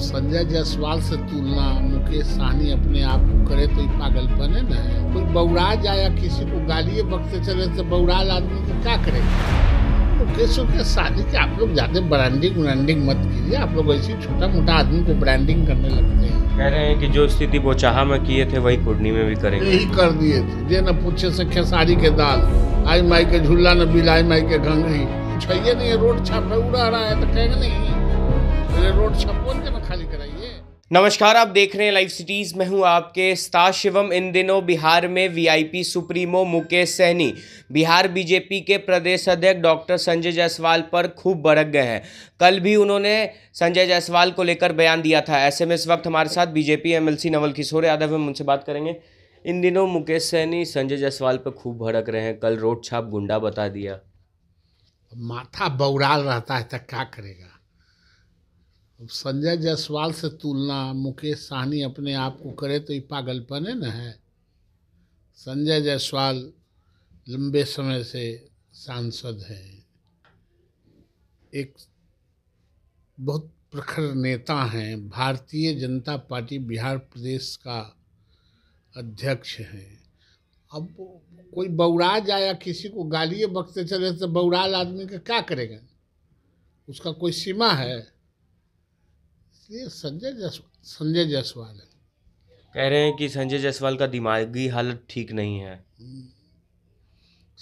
संजय जायसवाल से तुलना मुकेश सहनी अपने आप को करे तो ये पागलपन है ना कोई बौरा या किसी को गालिये बकते चले तो बौराज आदमी को क्या करेगा मुकेश के शादी के आप लोग ज्यादा ब्रांडिंग व्रांडिंग मत कीजिए आप लोग ऐसे छोटा मोटा आदमी को ब्रांडिंग करने लगते हैं कह रहे हैं कि जो स्थिति चाह में किए थे वही कुर्नी में भी करेंगे यही कर दिए थे जे न पूछे से खेसारी के दाल आई माई के झूला न बिलाई माई के घंगी छैये नहीं रोड छापे उड़ा रहा है तो कहेंगे नहीं रोड संपूर्ण के खाली कराइए नमस्कार आप देख रहे हैं लाइव सिटीज़ मैं हूं आपके स्टार शिवम इन दिनों बिहार में VIP supremo Mukesh Sahani Bihar BJP के प्रदेश अध्यक्ष डॉक्टर संजय जायसवाल पर खूब भड़क गए हैं कल भी उन्होंने संजय जायसवाल को लेकर बयान दिया था ऐसे में इस वक्त हमारे साथ बीजेपी एमएलसी नवल किशोर यादव हम उनसे बात करेंगे इन दिनों मुकेश सहनी संजय जायसवाल पर खूब भड़क रहे हैं कल रोड छाप गुंडा बता दिया माथा बौराल रहता है तो क्या करेगा संजय जायसवाल से तुलना मुकेश सहनी अपने आप को करे तो ये पागलपन है न है संजय जायसवाल लंबे समय से सांसद हैं एक बहुत प्रखर नेता हैं भारतीय जनता पार्टी बिहार प्रदेश का अध्यक्ष हैं अब कोई बौरा जाए या किसी को गालिए बकते चले तो बौराल आदमी का क्या करेगा उसका कोई सीमा है इसलिए संजय जायसवाल संजय जायसवाल है कह रहे हैं कि संजय जायसवाल का दिमागी हालत ठीक नहीं है हम्म।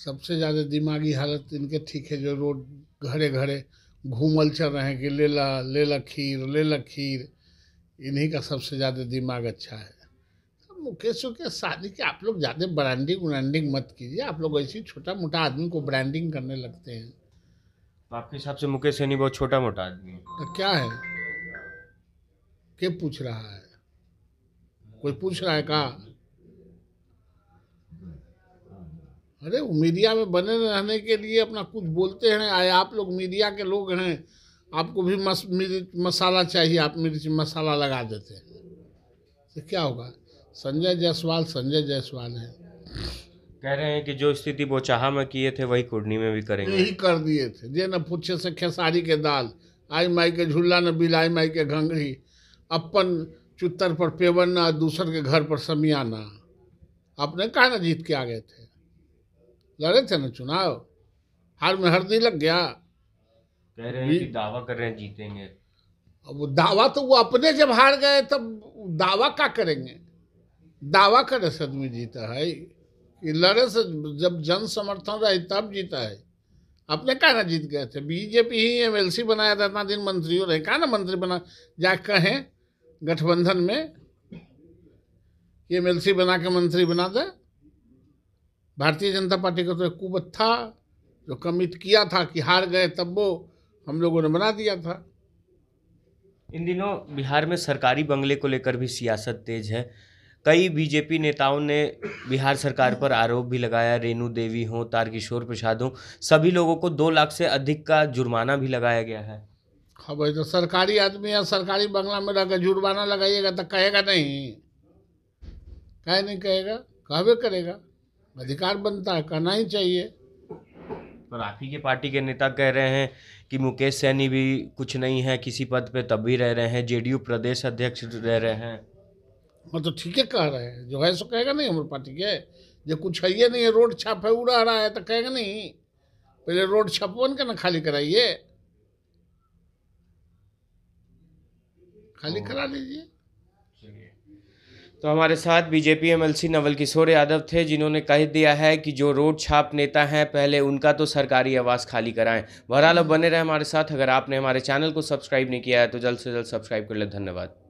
सबसे ज़्यादा दिमागी हालत इनके ठीक है जो रोड घरे घरे घूमल चल रहे हैं कि ले ला ले ला खीर ले ला खीर इन्हीं का सबसे ज़्यादा दिमाग अच्छा है मुकेश के शादी के आप लोग ज़्यादा ब्रांडिंग व्रांडिंग मत कीजिए आप लोग ऐसे छोटा मोटा आदमी को ब्रांडिंग करने लगते हैं आपके हिसाब से मुकेश सैनी बहुत छोटा मोटा आदमी है तो क्या है के पूछ रहा है कोई पूछ रहा है का अरे मीडिया में बने रहने के लिए अपना कुछ बोलते हैं आए आप लोग मीडिया के लोग हैं आपको भी मस, मिर्च मसाला चाहिए आप मिर्च मसाला लगा देते हैं तो क्या होगा संजय जायसवाल संजय जायसवाल है कह रहे हैं कि जो स्थिति बोचाहा में किए थे वही कुर्नी में भी करेंगे यही कर दिए थे जे न पूछे से खेसारी के दाल आई माई के झूला न बिलाई माई के घंघरी अपन चुत्तर पर पेवरना दूसर के घर पर समियाना आपने कहा ना जीत के आ गए थे लड़े थे ना चुनाव हार में हर नहीं लग गया कह रहे हैं कि दावा कर रहे हैं जीतेंगे अब वो दावा तो वो अपने जब हार गए तब दावा क्या करेंगे दावा करे से आदमी जीता है कि लड़े से जब जन समर्थन रहे तब जीता है अपने कहा ना जीत गए थे बीजेपी ही एमएलसी बनाया था इतना दिन मंत्री हो रहे कहा ना मंत्री बना जा कहें गठबंधन में ये सी बना के मंत्री बना दे भारतीय जनता पार्टी का तो एक कुबत था जो कमिट किया था कि हार गए तब वो हम लोगों ने बना दिया था इन दिनों बिहार में सरकारी बंगले को लेकर भी सियासत तेज है कई बीजेपी नेताओं ने बिहार सरकार पर आरोप भी लगाया रेणु देवी हों तारकिशोर प्रसाद हों सभी लोगों को दो लाख से अधिक का जुर्माना भी लगाया गया है हाँ भाई तो सरकारी आदमी या सरकारी बंगला में रहकर जुर्माना लगाइएगा तो कहेगा नहीं कहे नहीं कहेगा कहबे करेगा अधिकार बनता है कहना ही चाहिए पर आप ही के पार्टी के नेता कह रहे हैं कि मुकेश सैनी भी कुछ नहीं है किसी पद पे तब भी रह रहे हैं जेडीयू प्रदेश अध्यक्ष रह रहे हैं हाँ तो ठीक है कह रहे हैं जो है सो कहेगा नहीं हमारे पार्टी के जो कुछ है ये नहीं है रोड छाप है उड़ा रहा है तो कहेगा नहीं पहले रोड छपवन के ना खाली कराइए खाली हाँ। करा लीजिए तो हमारे साथ बीजेपी एमएलसी नवल किशोर यादव थे जिन्होंने कह दिया है कि जो रोड छाप नेता हैं पहले उनका तो सरकारी आवास खाली कराएं बहरहाल अब बने रहे हमारे साथ अगर आपने हमारे चैनल को सब्सक्राइब नहीं किया है तो जल्द से जल्द सब्सक्राइब कर लें धन्यवाद